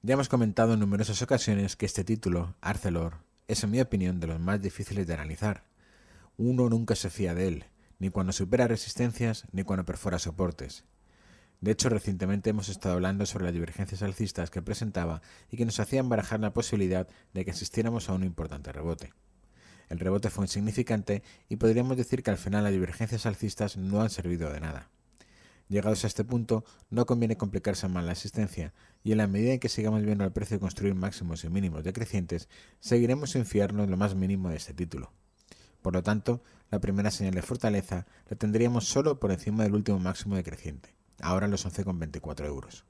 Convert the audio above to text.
Ya hemos comentado en numerosas ocasiones que este título, Arcelor, es en mi opinión de los más difíciles de analizar. Uno nunca se fía de él, ni cuando supera resistencias, ni cuando perfora soportes. De hecho, recientemente hemos estado hablando sobre las divergencias alcistas que presentaba y que nos hacían barajar la posibilidad de que asistiéramos a un importante rebote. El rebote fue insignificante y podríamos decir que al final las divergencias alcistas no han servido de nada. Llegados a este punto, no conviene complicarse más la existencia, y en la medida en que sigamos viendo el precio de construir máximos y mínimos decrecientes, seguiremos sin fiarnos lo más mínimo de este título. Por lo tanto, la primera señal de fortaleza la tendríamos solo por encima del último máximo decreciente, ahora los 11,24 euros.